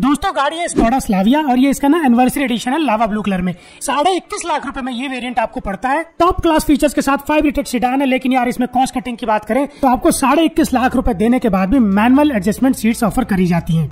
दोस्तों गाड़ी है स्कोडा स्लाविया और ये इसका ना एनिवर्सरी एडिशन है लावा ब्लू कलर में साढ़े इक्कीस लाख रुपए में ये वेरिएंट आपको पड़ता है टॉप क्लास फीचर्स के साथ फाइव लीटर सीडान है लेकिन यार इसमें कॉस्ट कटिंग की बात करें तो आपको साढ़े इक्कीस लाख रुपए देने के बाद भी मैनुअल एडजस्टमेंट सीट्स ऑफर करी जाती है